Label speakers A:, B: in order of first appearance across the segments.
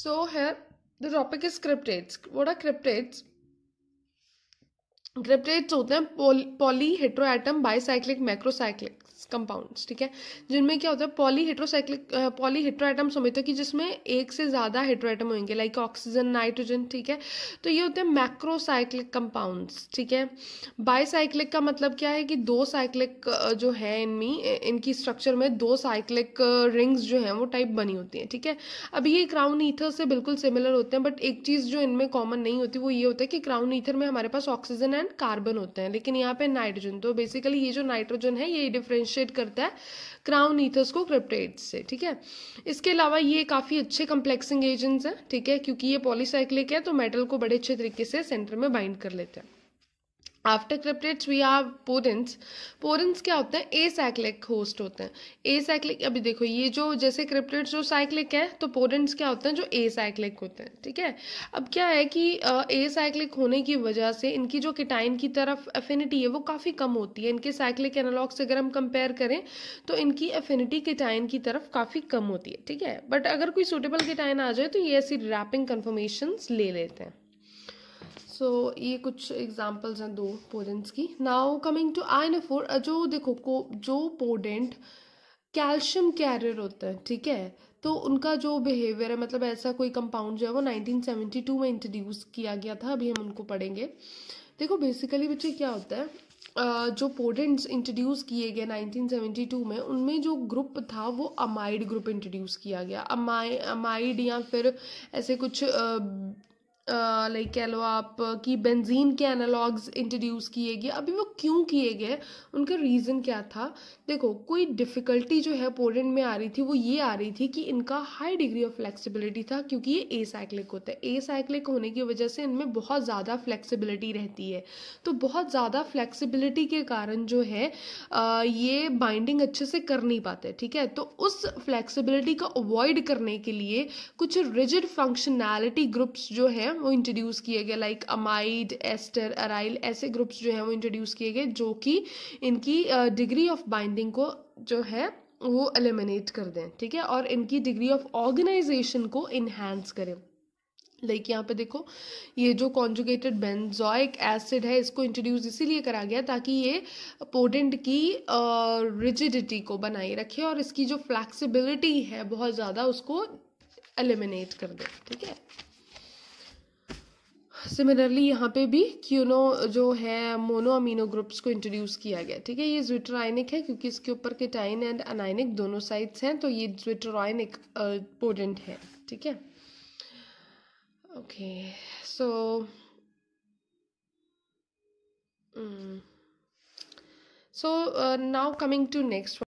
A: So here the topic is cryptids What are cryptids cryptids होते हैं poly, heteroatom bicyclic macrocyclic compounds ठीक है जिनमें क्या होता है poly poly heterocyclic hetero atoms होते हैं कि जिसमें एक से ज़्यादा हेट्रो आइटम होंगे लाइक ऑक्सीजन नाइट्रोजन ठीक है तो ये होते हैं मैक्रोसाइक्लिक कंपाउंड्स ठीक है बायसाइक्लिक का मतलब क्या है कि दो साइक्लिक जो है इनमें इनकी स्ट्रक्चर में दो साइक्लिक रिंग्स जो हैं वो टाइप बनी होती हैं ठीक है अब ये क्राउन ईथर से बिल्कुल सिमिलर होते हैं बट एक चीज़ जो इनमें कॉमन नहीं होती वो ये होता है कि क्राउन ईथर में हमारे पास ऑक्सीजन एंड कार्बन होते हैं लेकिन यहाँ पे नाइट्रोजन तो बेसिकली ये जो नाइट्रोजन है ये डिफरेंश डिफ्रेंशिएट करता है क्राउन ईथर्स को क्रिप्टेट्स से ठीक है इसके अलावा ये काफ़ी अच्छे कम्प्लेक्सिंग एजेंट्स हैं ठीक है क्योंकि ये पॉलीसाइक्लिक है तो मेटल को बड़े अच्छे तरीके से सेंटर में बाइंड कर लेते हैं after cryptates we are podands podands क्या होते हैं ए साइक्लिक होस्ट होते हैं ए साइक्लिक अभी देखो ये जो जैसे क्रिप्टेट्स जो साइक्लिक है तो पोरेंट्स क्या होते हैं जो ए साइक्लिक होते हैं ठीक है अब क्या है कि ए साइक्लिक होने की वजह से इनकी जो किटाइन की तरफ एफिनिटी है वो काफ़ी कम होती है इनके साइक्लिक एनालॉग से अगर हम कंपेयर करें तो इनकी एफिनिटी किटाइन की तरफ काफ़ी कम होती है ठीक है बट अगर कोई सूटेबल किटाइन आ जाए तो ये ऐसी रैपिंग कन्फर्मेशन ले लेते हैं सो so, ये कुछ एग्जाम्पल्स हैं दो पोडेंट्स की now coming to I N four जो देखो को जो पोडेंट कैल्शियम कैरियर होता है ठीक है तो उनका जो बिहेवियर है मतलब ऐसा कोई कंपाउंड जो है वो 1972 में इंट्रोड्यूस किया गया था अभी हम उनको पढ़ेंगे देखो बेसिकली बच्चे क्या होता है Uh, जो पोडेंट्स इंट्रोड्यूस किए गए 1972 में उनमें जो ग्रुप था वो अमाइड ग्रुप इंट्रोड्यूस किया गया अमाइ अमाइड या फिर ऐसे कुछ लाइक कह लो आप कि बेंजीन के एनालॉग्स इंट्रोड्यूस किए गए अभी वो क्यों किए गए उनका रीज़न क्या था देखो कोई डिफ़िकल्टी जो है पोलेंड में आ रही थी वो ये आ रही थी कि इनका हाई डिग्री ऑफ फ्लेक्सिबिलिटी था क्योंकि ये ए साइक्लिक होता है ए साइक्लिक होने की वजह से इनमें बहुत ज़्यादा फ्लैक्सीबिलिटी रहती है तो बहुत ज़्यादा फ्लेक्सिबिलिटी के कारण जो है ये बाइंडिंग अच्छे से कर नहीं पाते ठीक है तो उस फ्लैक्सीबिलिटी को अवॉइड करने के लिए कुछ रिजिड फंक्शनैलिटी ग्रुप्स जो हैं वो इंट्रोड्यूस किए गए लाइक अमाइड एस्टर अराइल ऐसे ग्रुप्स जो हैं वो इंट्रोड्यूस किए गए जो कि इनकी डिग्री ऑफ बाइंडिंग को जो है वो एलिमिनेट कर दें ठीक है और इनकी डिग्री ऑफ ऑर्गेनाइजेशन को इन्हेंस करें लाइक यहाँ पे देखो ये जो कॉन्जुगेटेड बेंजॉइक एसिड है इसको इंट्रोड्यूस इसीलिए करा गया ताकि ये पोडेंट की रिजिडिटी को बनाए रखे और इसकी जो फ्लैक्सिबिलिटी है बहुत ज़्यादा उसको एलिमिनेट कर दे ठीक है सिमिलरली यहाँ पे भी क्यूनो जो है मोनो अमीनो ग्रुप्स को इंट्रोड्यूस किया गया ठीक है ये ज्विट्राइनिक है क्योंकि इसके ऊपर केटाइन एंड अनाइनिक दोनों साइड्स हैं तो ये ज्विट्राइनिक पोडेंट है ठीक है okay so so now coming to next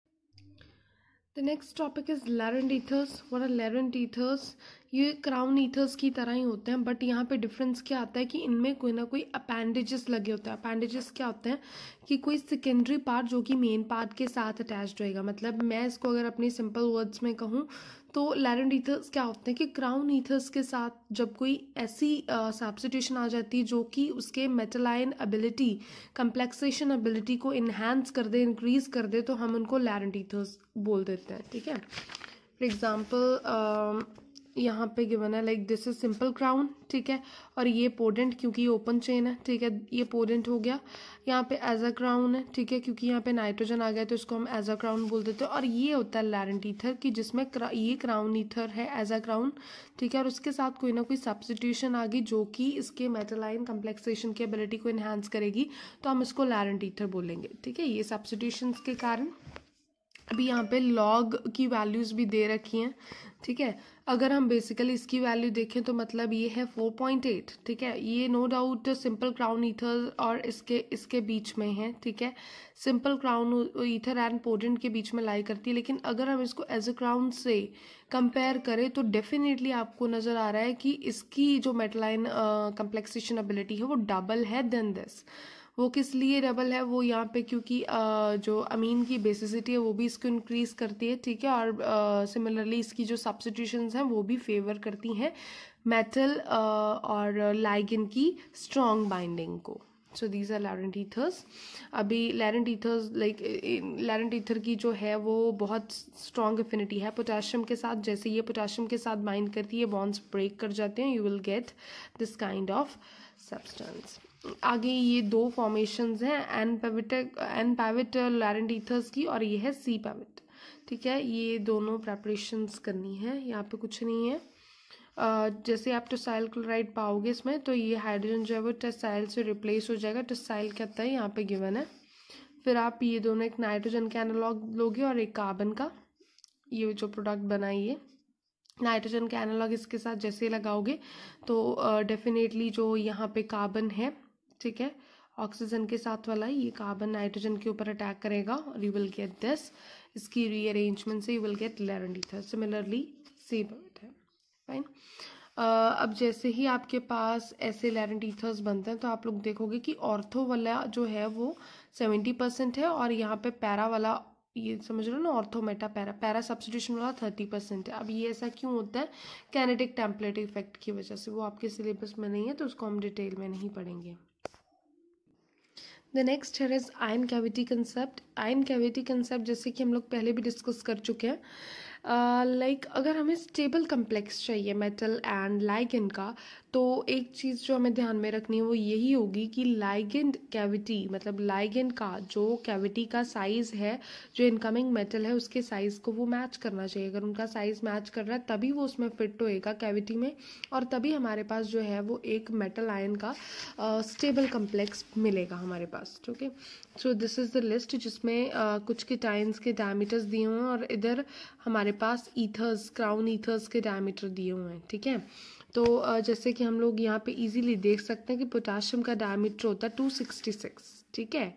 A: the next topic is lariat is laryndeaters what are laryndeaters ये क्राउन ईथर्स की तरह ही होते हैं बट यहाँ पे डिफरेंस क्या आता है कि इनमें कोई ना कोई अपेंडेजेस लगे होते हैं अपेंडेजेस क्या होते हैं कि कोई सेकेंडरी पार्ट जो कि मेन पार्ट के साथ अटैच रहेगा मतलब मैं इसको अगर अपनी सिंपल वर्ड्स में कहूँ तो लैरेंड ईथर्स क्या होते हैं कि क्राउन ईथर्स के साथ जब कोई ऐसी सब्सिट्यूशन आ जाती है जो कि उसके मेटलाइन एबिलिटी कम्प्लेक्सेशन एबिलिटी को इन्हेंस कर दे इंक्रीज कर दे तो हम उनको लैरेंड ईथर्स बोल देते हैं ठीक है फॉर एग्ज़ाम्पल यहाँ पे गिवन है like this is simple crown ठीक है और ये पोडेंट क्योंकि ये ओपन चेन है ठीक है ये पोडेंट हो गया यहाँ पे एज अ क्राउन है ठीक है क्योंकि यहाँ पे नाइट्रोजन आ गया तो इसको हम एज अ क्राउन बोल देते हैं तो और ये होता है लैरेंट ईथर कि जिसमें क्रा, ये क्राउन ईथर है एज अ क्राउन ठीक है और उसके साथ कोई ना कोई सब्सिट्यूशन आ गई जो कि इसके मेटालाइन कम्प्लेक्सेशन की एबिलिटी को इन्हांस करेगी तो हम इसको लैरेंट ईथर बोलेंगे ठीक है ये सब्सिट्यूशन के कारण अभी यहाँ पे लॉग की वैल्यूज़ भी दे रखी हैं ठीक है अगर हम बेसिकली इसकी वैल्यू देखें तो मतलब ये है 4.8 ठीक है ये no doubt simple crown ether और इसके इसके बीच में है ठीक है simple crown ether and podand के बीच में लाई करती है लेकिन अगर हम इसको एज अ क्राउन से कंपेयर करें तो डेफिनेटली आपको नज़र आ रहा है कि इसकी जो मेटलाइन कंप्लेक्सेशन एबिलिटी है वो डबल है देन दिस वो किस लिए डबल है वो यहाँ पे क्योंकि जो अमीन की बेसिसिटी है वो भी इसको इंक्रीज करती है ठीक है और सिमिलरली इसकी जो सब्सिट्यूशन हैं वो भी फेवर करती हैं मेटल और लाइगिन की स्ट्रॉन्ग बाइंडिंग को so these are lariat ethers अभी lariat ethers like lariat ether की जो है वो बहुत स्ट्रॉन्ग अफिनिटी है पोटाशियम के साथ जैसे ये पोटाशियम के साथ बाइंड करती है बॉन्ड्स ब्रेक कर जाते हैं you will get this kind of substance आगे ये दो फॉर्मेशंस हैं एन पैविट एन पैविट लैरेंट की और ये है सी पैविट ठीक है ये दोनों प्रेपरेशंस करनी है यहाँ पे कुछ नहीं है Uh, जैसे आप टोसाइल क्लोराइड पाओगे इसमें तो ये हाइड्रोजन जो है वो टेस्टाइल से रिप्लेस हो जाएगा टसाइल कहता है यहाँ पे गिवन है फिर आप ये दोनों एक नाइट्रोजन के एनालॉग लोगे और एक कार्बन का ये जो प्रोडक्ट बनाइए नाइट्रोजन के एनालॉग इसके साथ जैसे लगाओगे तो डेफिनेटली uh, जो यहाँ पे कार्बन है ठीक है ऑक्सीजन के साथ वाला ये कार्बन नाइट्रोजन के ऊपर अटैक करेगा और यू विल गेट दिस इसकी रीअरेंजमेंट से you will get lariat ether similarly सी बर्ड है फाइन अब जैसे ही आपके पास ऐसे टीथर्स बनते हैं तो आप लोग देखोगे कि ऑर्थो वाला जो है वो सेवेंटी परसेंट है और यहाँ पे पैरा वाला ये समझ रहे हो ना ऑर्थोमेटा पैरा पैरा सब्सिट्यूशन वाला थर्टी परसेंट है अब ये ऐसा क्यों होता है कैनेटिक टेम्पलेट इफेक्ट की वजह से वो आपके सिलेबस में नहीं है तो उसको हम डिटेल में नहीं पढ़ेंगे द नेक्स्ट है is ion cavity concept ion cavity concept जैसे कि हम लोग पहले भी डिस्कस कर चुके हैं लाइक अगर हमें स्टेबल कम्प्लेक्स चाहिए मेटल एंड लाइगेंड का तो एक चीज़ जो हमें ध्यान में रखनी है वो यही होगी कि लाइगेंड कैविटी मतलब लाइगेंड का जो कैविटी का साइज़ है जो इनकमिंग मेटल है उसके साइज़ को वो मैच करना चाहिए अगर उनका साइज़ मैच कर रहा है तभी वो उसमें फिट होएगा कैविटी में और तभी हमारे पास जो है वो एक मेटल आयन का स्टेबल uh, कम्प्लेक्स मिलेगा हमारे पास ठीक है so this is the list जिसमें uh, कुछ किटाइंस के डायमीटर्स दिए हुए हैं और इधर हमारे पास ईथर्स क्राउन ईथर्स के डायमीटर दिए हुए हैं ठीक है तो जैसे कि हम लोग यहाँ पे इजीली देख सकते हैं कि पोटाशियम का डायमीटर होता है टू सिक्सटी सिक्स ठीक है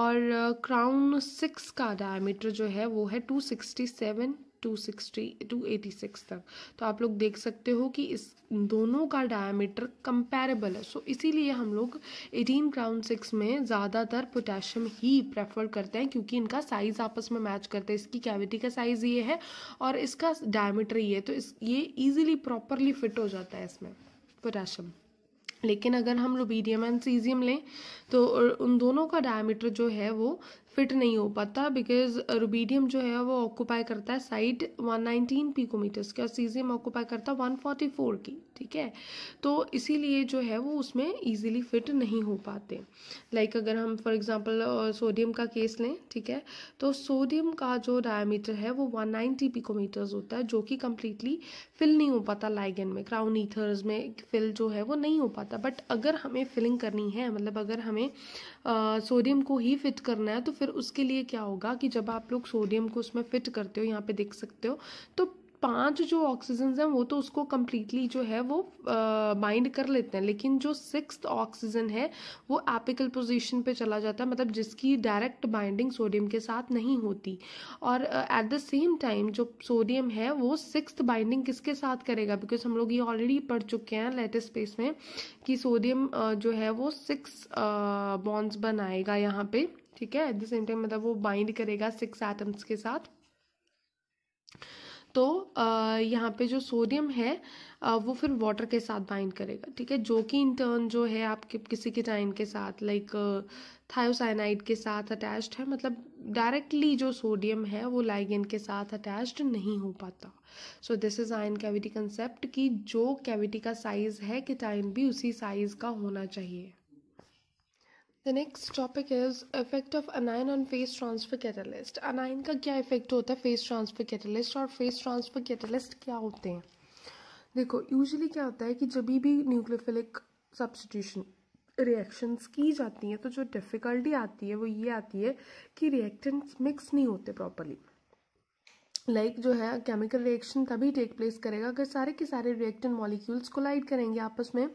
A: और क्राउन सिक्स का डायमीटर जो है वो है two sixty seven eighty six तक तो आप लोग देख सकते हो कि इस दोनों का डायमीटर कंपेरेबल है सो so, इसीलिए हम लोग 18 ग्राउंड सिक्स में ज़्यादातर पोटेशियम ही प्रेफर करते हैं क्योंकि इनका साइज़ आपस में मैच करते हैं इसकी कैविटी का साइज़ ये है और इसका डायमीटर ये है तो इस ये ईजिली प्रॉपरली फिट हो जाता है इसमें पोटेशियम लेकिन अगर हम बीडियम एंड सीजियम लें तो उन दोनों का डायमीटर जो है वो फिट नहीं हो पाता बिकॉज रुबीडियम जो है वो ऑक्यूपाई करता है साइट 119 पिकोमीटर्स की और सीजियम ऑक्यूपाई करता है 144 की ठीक है तो इसीलिए जो है वो उसमें ईजिली फिट नहीं हो पाते लाइक like अगर हम फॉर एग्जांपल सोडियम का केस लें ठीक है तो सोडियम का जो डायमीटर है वो 190 पिकोमीटर्स होता है जो कि कम्प्लीटली फिल नहीं हो पाता लाइगन में क्राउन ईथर्स में फिल जो है वो नहीं हो पाता बट अगर हमें फिलिंग करनी है मतलब अगर हमें सोडियम को ही फिट करना है तो फिर उसके लिए क्या होगा कि जब आप लोग सोडियम को उसमें फिट करते हो यहाँ पे देख सकते हो तो पांच जो ऑक्सीजन हैं वो तो उसको कम्प्लीटली जो है वो बाइंड कर लेते हैं लेकिन जो सिक्स ऑक्सीजन है वो एपिकल पोजिशन पे चला जाता है मतलब जिसकी डायरेक्ट बाइंडिंग सोडियम के साथ नहीं होती और एट द सेम टाइम जो सोडियम है वो सिक्स बाइंडिंग किसके साथ करेगा बिकॉज हम लोग ये ऑलरेडी पढ़ चुके हैं लेटेस्ट स्पेस में कि सोडियम uh, जो है वो सिक्स बॉन्ड्स uh, बनाएगा यहाँ पे ठीक है एट द सेम टाइम मतलब वो बाइंड करेगा सिक्स एटम्स के साथ तो यहाँ पे जो सोडियम है वो फिर वाटर के साथ बाइंड करेगा ठीक है जो कि इन टर्न जो है आपके किसी किटाइन के साथ लाइक थायोसाइनाइड के साथ अटैच्ड है मतलब डायरेक्टली जो सोडियम है वो लाइगेन के साथ अटैच्ड नहीं हो पाता so this is ion cavity concept कि जो कैविटी का साइज़ है किटाइन भी उसी साइज़ का होना चाहिए the next topic is effect of anion on phase transfer catalyst anion का क्या इफेक्ट होता है फेस ट्रांसफर कैटलिस्ट और फेस ट्रांसफर कैटलिस्ट क्या होते हैं देखो यूजली क्या होता है कि जब भी न्यूक्लियोफिलिक सब्सटीट्यूशन रिएक्शंस की जाती हैं तो जो डिफ़िकल्टी आती है वो ये आती है कि रिएक्टेंट्स मिक्स नहीं होते प्रॉपरली लाइक like जो है केमिकल रिएक्शन तभी टेक प्लेस करेगा अगर सारे के सारे रिएक्टेंट मॉलिक्यूल्स कोलाइड करेंगे आपस में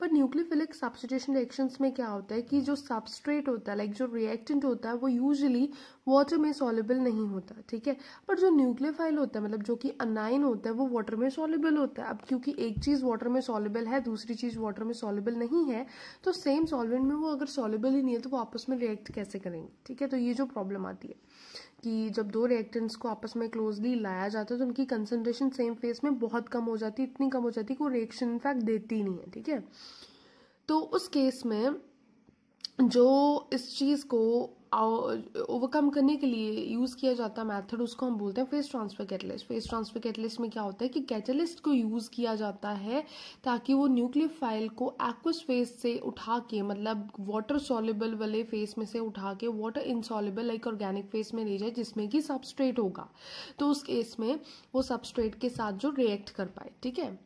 A: पर न्यूक्लियोफिलिक सब्सटीट्यूशन रिएक्शंस में क्या होता है कि जो सब्सट्रेट होता है लाइक like जो रिएक्टेंट होता है वो यूजुअली वाटर में सॉलेबल नहीं होता ठीक है पर जो न्यूक्लियोफाइल होता है मतलब जो कि अनाइन होता है वो वाटर में सॉलेबल होता है अब क्योंकि एक चीज़ वाटर में सॉलेबल है दूसरी चीज़ वाटर में सॉलेबल नहीं है तो सेम सॉल्वेंट में वो अगर सॉलेबल ही नहीं है तो वो आपस में रिएक्ट कैसे करेंगे ठीक है तो ये जो प्रॉब्लम आती है कि जब दो रिएक्टेंट्स को आपस में क्लोजली लाया जाता है तो उनकी कंसनट्रेशन सेम फेस में बहुत कम हो जाती है इतनी कम हो जाती है कि वो रिएक्शन इनफैक्ट देती नहीं है ठीक है तो उस केस में जो इस चीज़ को ओवरकम करने के लिए यूज़ किया जाता मेथड उसको हम बोलते हैं phase transfer catalyst phase transfer catalyst में क्या होता है कि कैटलिस्ट को यूज़ किया जाता है ताकि वो न्यूक्लियर फाइल को एक्वस फेस से उठा के मतलब वाटर सॉलेबल वाले फेस में से उठा के water insoluble like organic phase में ले जाए जिसमें कि सबस्ट्रेट होगा तो उस केस में वो सबस्ट्रेट के साथ जो रिएक्ट कर पाए ठीक है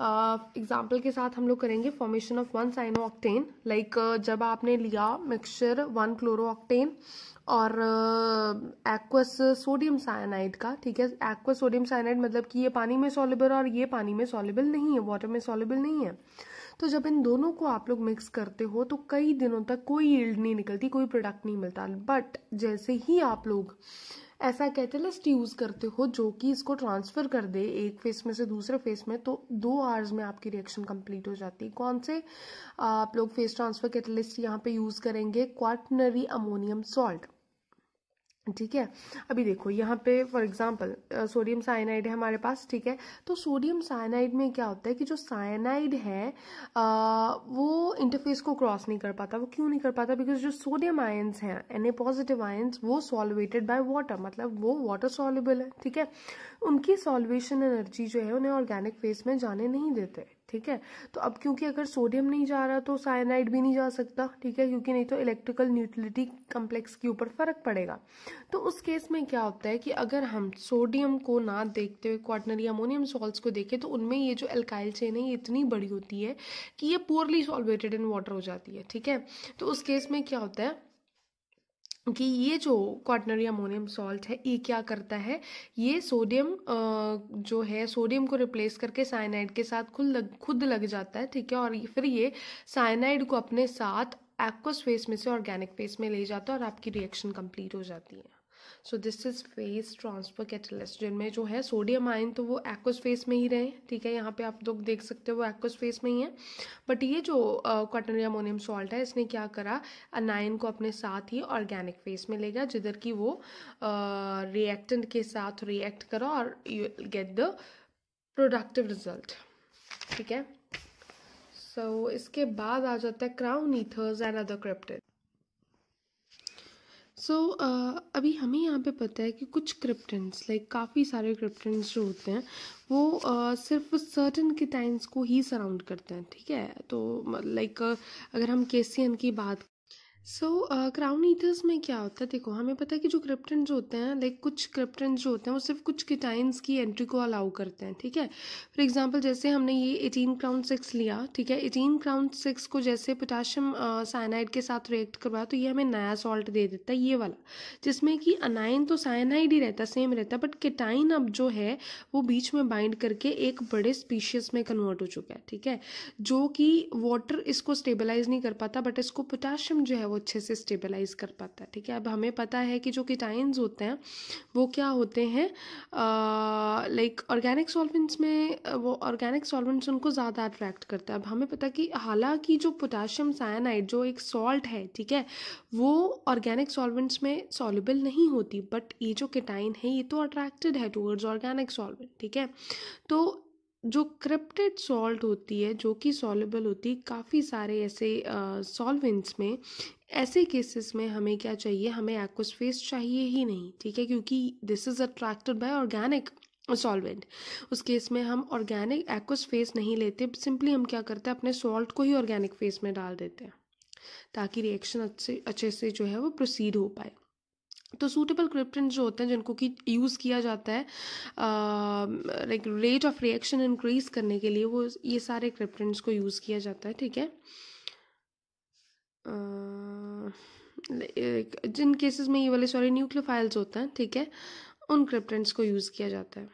A: एग्जाम्पल uh, के साथ हम लोग करेंगे formation of one cyano octane like जब आपने लिया मिक्सचर वन क्लोरो ऑक्टेन और एक्वस सोडियम साइनाइड का ठीक है एक्वस सोडियम साइनाइड मतलब कि ये पानी में सॉलेबल और ये पानी में सॉलेबल नहीं है वाटर में सॉलेबल नहीं है तो जब इन दोनों को आप लोग मिक्स करते हो तो कई दिनों तक कोई यील्ड नहीं निकलती कोई प्रोडक्ट नहीं मिलता बट जैसे ही आप लोग ऐसा कैटलिस्ट यूज़ करते हो जो कि इसको ट्रांसफ़र कर दे एक फेस में से दूसरे फेस में तो दो आवर्स में आपकी रिएक्शन कंप्लीट हो जाती है कौन से आप लोग फेस ट्रांसफ़र कैटलिस्ट यहाँ पे यूज़ करेंगे क्वाटनरी अमोनियम सॉल्ट ठीक है अभी देखो यहाँ पे फॉर एग्जांपल सोडियम साइनाइड है हमारे पास ठीक है तो सोडियम साइनाइड में क्या होता है कि जो साइनाइड है आ, वो इंटरफेस को क्रॉस नहीं कर पाता वो क्यों नहीं कर पाता बिकॉज जो सोडियम आयंस हैं एन ए पॉजिटिव आयंस वो सॉल्वेटेड बाय वाटर मतलब वो वाटर सॉल्युबल है ठीक है उनकी सॉल्वेशन एनर्जी जो है उन्हें ऑर्गेनिक फेस में जाने नहीं देते ठीक है तो अब क्योंकि अगर सोडियम नहीं जा रहा तो साइनाइड भी नहीं जा सकता ठीक है क्योंकि नहीं तो इलेक्ट्रिकल न्यूट्रिलिटी कम्प्लेक्स के ऊपर फर्क पड़ेगा तो उस केस में क्या होता है कि अगर हम सोडियम को ना देखते हुए क्वार्टनरी अमोनियम सॉल्ट्स को देखें तो उनमें ये जो एल्काइल चेन है ये इतनी बड़ी होती है कि ये पोअरली सॉल्वेटेड इन वाटर हो जाती है ठीक है तो उस केस में क्या होता है कि ये जो क्वाटनरी अमोनियम सॉल्ट है ये क्या करता है ये सोडियम जो है सोडियम को रिप्लेस करके साइनाइड के साथ खुद लग खुद लग जाता है ठीक है और फिर ये साइनाइड को अपने साथ एक्वस फेस में से ऑर्गेनिक फेस में ले जाता है और आपकी रिएक्शन कंप्लीट हो जाती है so this is phase transfer catalyst जिनमें जो है सोडियम आयन तो वो एक्वस फेस में ही रहे ठीक है यहाँ पे आप लोग देख सकते हो वो एक्वस फेस में ही है बट ये जो कॉटन अमोनियम सॉल्ट है इसने क्या करा अनायन को अपने साथ ही ऑर्गेनिक फेस में लेगा जिधर की वो रिएक्टेंट के साथ रिएक्ट करो और you get the productive result ठीक है सो so, इसके बाद आ जाता है crown ethers and other cryptate so so, uh, अभी हमें यहाँ पे पता है कि कुछ क्रिप्टन्स लाइक like, काफ़ी सारे क्रिप्टन्स जो होते हैं वो uh, सिर्फ सर्टन के टाइम्स को ही सराउंड करते हैं ठीक है तो लाइक like, uh, अगर हम केसियन की बात सो क्राउन ईटर्स में क्या होता है देखो हमें पता है कि जो क्रिप्टन जो होते हैं लाइक कुछ क्रिप्टन जो होते हैं वो सिर्फ कुछ किटाइंस की एंट्री को अलाउ करते हैं ठीक है फॉर एग्जांपल जैसे हमने ये एटीन क्राउन सिक्स लिया ठीक है एटीन क्राउन सिक्स को जैसे पोटाशियम साइनाइड uh, के साथ रिएक्ट करवाया तो ये हमें नया सॉल्ट दे देता है ये वाला जिसमें कि अनाइन तो साइनाइड ही रहता सेम रहता बट किटाइन अब जो है वो बीच में बाइंड करके एक बड़े स्पीशियस में कन्वर्ट हो चुका है ठीक है जो कि वाटर इसको स्टेबलाइज नहीं कर पाता बट इसको पोटाशियम जो है वो अच्छे से स्टेबलाइज कर पाता है ठीक है अब हमें पता है कि जो किटाइन्स होते हैं वो क्या होते हैं लाइक ऑर्गेनिक सॉल्वेंट्स में वो ऑर्गेनिक सॉल्वेंट्स उनको ज़्यादा अट्रैक्ट करता है अब हमें पता कि हालांकि जो पोटाशियम साइनाइड जो एक सॉल्ट है ठीक है वो ऑर्गेनिक सॉल्वेंट्स में सॉल्युबल नहीं होती बट ये जो किटाइन है ये तो अट्रैक्टेड है टूवर्ड्स ऑर्गेनिक सॉल्वेंट ठीक है तो जो क्रिप्टेड सॉल्ट होती है जो कि सॉलेबल होती है काफ़ी सारे ऐसे सॉल्वेंट्स में ऐसे केसेस में हमें क्या चाहिए हमें एक्वसफेस चाहिए ही नहीं ठीक है क्योंकि this is attracted by organic solvent उस केस में हम ऑर्गेनिक एक्वस फेस नहीं लेते सिंपली हम क्या करते हैं अपने सॉल्ट को ही ऑर्गेनिक फेस में डाल देते हैं ताकि रिएक्शन अच्छे अच्छे से जो है वो प्रोसीड हो पाए तो सूटेबल क्रिप्टन जो होते हैं जिनको कि यूज़ किया जाता है like rate of reaction increase करने के लिए वो ये सारे क्रिप्टन्स को यूज़ किया जाता है ठीक है uh, जिन केसेस में ये वाले सॉरी न्यूक्लियोफाइल्स होते हैं ठीक है उन क्रिप्टन्स को यूज़ किया जाता है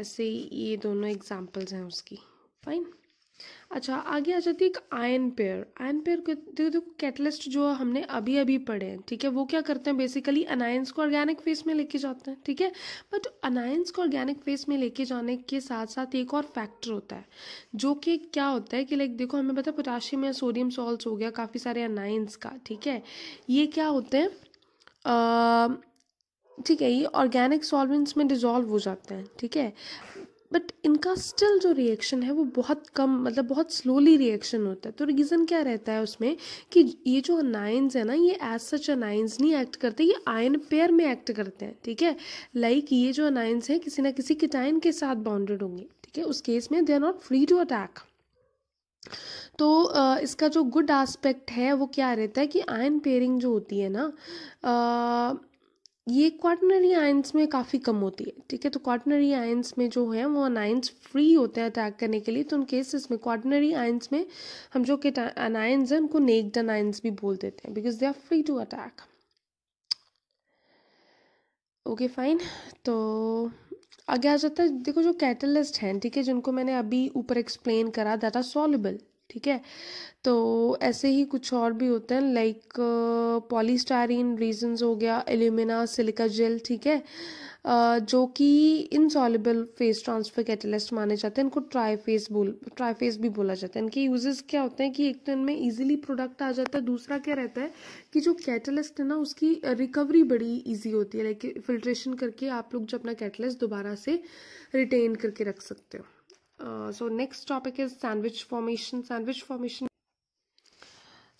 A: ऐसे ही ये दोनों एग्जाम्पल्स हैं उसकी फाइन अच्छा आगे आ जाती है एक आयन पेयर आयन पेयर देखो देखो कैटलिस्ट जो हमने अभी अभी पढ़े हैं ठीक है वो क्या करते हैं बेसिकली अनायंस को ऑर्गेनिक फेस में लेके जाते हैं ठीक है बट अनायंस को ऑर्गेनिक फेस में लेके जाने के साथ साथ एक और फैक्टर होता है जो कि क्या होता है कि लाइक देखो हमें पता है पोटाशियम या सोडियम सॉल्ट हो गया काफ़ी सारे अनायंस का ठीक है ये क्या होते हैं ठीक है ये ऑर्गेनिक सॉल्वेंट्स में डिजॉल्व हो जाते हैं ठीक है बट इनका स्टिल जो रिएक्शन है वो बहुत कम मतलब बहुत स्लोली रिएक्शन होता है तो रीज़न क्या रहता है उसमें कि ये जो अनायंस है ना ये एज सच अनायंस नहीं एक्ट करते ये आयन पेयर में एक्ट करते हैं ठीक है लाइक like ये जो अनायंस है किसी ना किसी किटाइन के साथ बाउंडेड होंगे ठीक है उस केस में they are not free to attack तो इसका जो गुड एस्पेक्ट है वो क्या रहता है कि आयन पेयरिंग जो होती है ना ये क्वार्टनरी आयंस में काफ़ी कम होती है ठीक है तो क्वार्टनरी आयंस में जो है वो अनायंस फ्री होते हैं अटैक करने के लिए तो उन केसेस में क्वार्टनरी आयंस में हम जो कि अनायंस हैं उनको नेक्ड अनायंस भी बोल देते हैं because they are free to attack okay fine तो आगे आ जाता है देखो जो कैटलिस्ट हैं ठीक है जिनको मैंने अभी ऊपर एक्सप्लेन करा दैट आर सॉलेबल ठीक है तो ऐसे ही कुछ और भी होते हैं लाइक पॉलीस्टारीन रीजन्स हो गया एल्यूमिना सिलिका जेल ठीक है uh, जो कि सॉलेबल फेस ट्रांसफर कैटलिस्ट माने जाते हैं इनको ट्राईफेस बोल ट्राईफेस भी बोला जाता है इनके यूजेस क्या होते हैं कि एक तो इनमें इजीली प्रोडक्ट आ जाता है दूसरा क्या रहता है कि जो कैटलिस्ट है ना उसकी रिकवरी बड़ी ईजी होती है लाइक फिल्ट्रेशन करके आप लोग जो अपना कैटलिस्ट दोबारा से रिटेन करके रख सकते हो so uh, so next topic is sandwich formation. Sandwich formation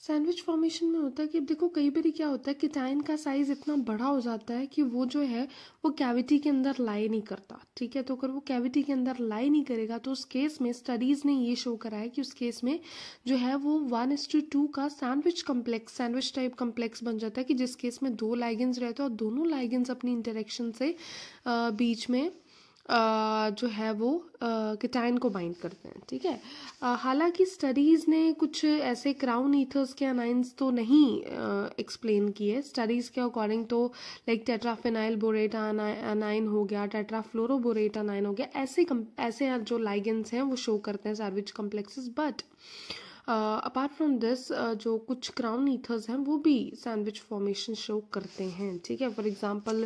A: sandwich formation में होता है कि अब देखो कई बार क्या होता है किटाइन का साइज इतना बड़ा हो जाता है कि वो जो है वो कैविटी के अंदर लाई नहीं करता ठीक है तो अगर वो कैविटी के अंदर लाई नहीं करेगा तो उस केस में स्टडीज ने ये शो करा है कि उस केस में जो है वो वन एस टू टू का sandwich complex sandwich type complex बन जाता है कि जिस केस में दो लाइगेंस रहते हैं और दोनों लाइगेंस अपनी इंटरेक्शन से uh, बीच में जो है वो किटाइन को बाइंड करते हैं ठीक है हालांकि स्टडीज़ ने कुछ ऐसे क्राउन ईथर्स के अनाइंस तो नहीं एक्सप्लेन किए स्टडीज़ के अकॉर्डिंग तो लाइक टेट्राफेनाइल बोरेटा अनाइन हो गया टेट्राफ्लोरोबोरेट अनाइन हो गया ऐसे कम, ऐसे जो लाइगेंस हैं वो शो करते हैं sandwich complexes but apart from this जो कुछ क्राउन ईथर्स हैं वो भी सैंडविच फॉर्मेशन शो करते हैं ठीक है for example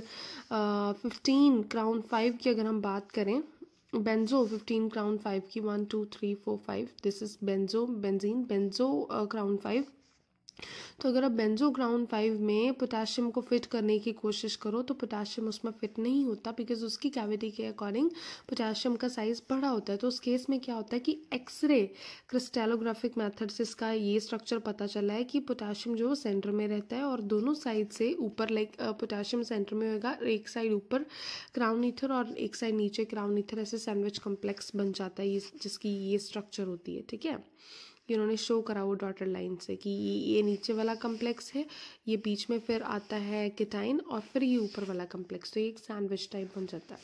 A: fifteen crown five की अगर हम बात करें बेंजो फिफ्टीन क्राउन फाइव की one two three four five this is benzo benzene benzo crown five तो अगर आप बेंजो ग्राउंड फाइव में पोटाशियम को फिट करने की कोशिश करो तो पोटाशियम उसमें फिट नहीं होता बिकॉज उसकी कैविटी के अकॉर्डिंग पोटाशियम का साइज बड़ा होता है तो उस केस में क्या होता है कि एक्सरे क्रिस्टेलोग्राफिक मैथड से इसका ये स्ट्रक्चर पता चला है कि पोटाशियम जो सेंटर में रहता है और दोनों साइड से ऊपर लाइक पोटाशियम सेंटर में होगा एक साइड ऊपर क्राउन ईथर और एक साइड नीचे क्राउन ईथर ऐसे सैंडविच कॉम्प्लेक्स बन जाता है ये जिसकी ये स्ट्रक्चर होती है ठीक है कि उन्होंने शो करा वो डॉटर लाइन से कि ये नीचे वाला कम्प्लेक्स है ये बीच में फिर आता है किटाइन और फिर ये ऊपर वाला कम्प्लेक्स तो ये एक सैंडविच टाइप बन जाता है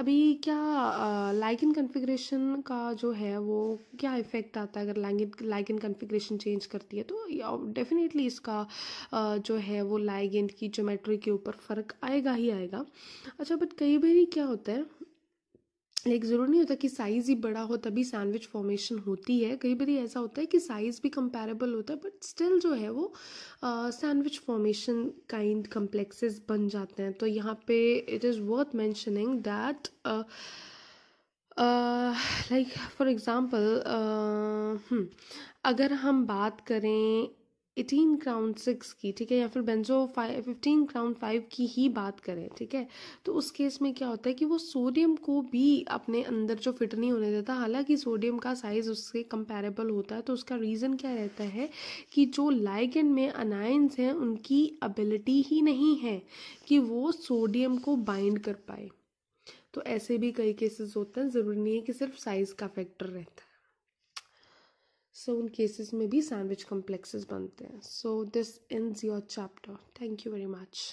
A: अभी क्या लाइगिन कन्फिग्रेशन का जो है वो क्या इफेक्ट आता है अगर लाइगिन लाइगिन कन्फिग्रेशन चेंज करती है तो डेफिनेटली इसका आ, जो है वो लाइगिन की जोमेट्री के ऊपर फ़र्क आएगा ही आएगा अच्छा बट कई बार क्या होता है लाइक ज़रूर नहीं होता कि साइज़ ही बड़ा हो तभी सैंडविच फॉर्मेशन होती है कई बार ऐसा होता है कि साइज़ भी कंपेरेबल होता है बट स्टिल जो है वो सैंडविच फॉर्मेशन काइंड कम्प्लेक्सेस बन जाते हैं तो यहाँ पे it is worth mentioning that like for example अगर हम बात करें एटीन क्राउन सिक्स की ठीक है या फिर benzo five fifteen crown five की ही बात करें ठीक है तो उस केस में क्या होता है कि वो सोडियम को भी अपने अंदर जो फिट नहीं होने देता हालांकि सोडियम का साइज उससे कंपेरेबल होता है तो उसका रीज़न क्या रहता है कि जो लाइगन में अनाइंस हैं उनकी एबिलिटी ही नहीं है कि वो सोडियम को बाइंड कर पाए तो ऐसे भी कई केसेस होते हैं ज़रूरी नहीं है कि सिर्फ साइज़ का फैक्टर रहता है सो उन केसेस में भी सैंडविच कॉम्प्लेक्सेस बनते हैं so this ends your chapter thank you very much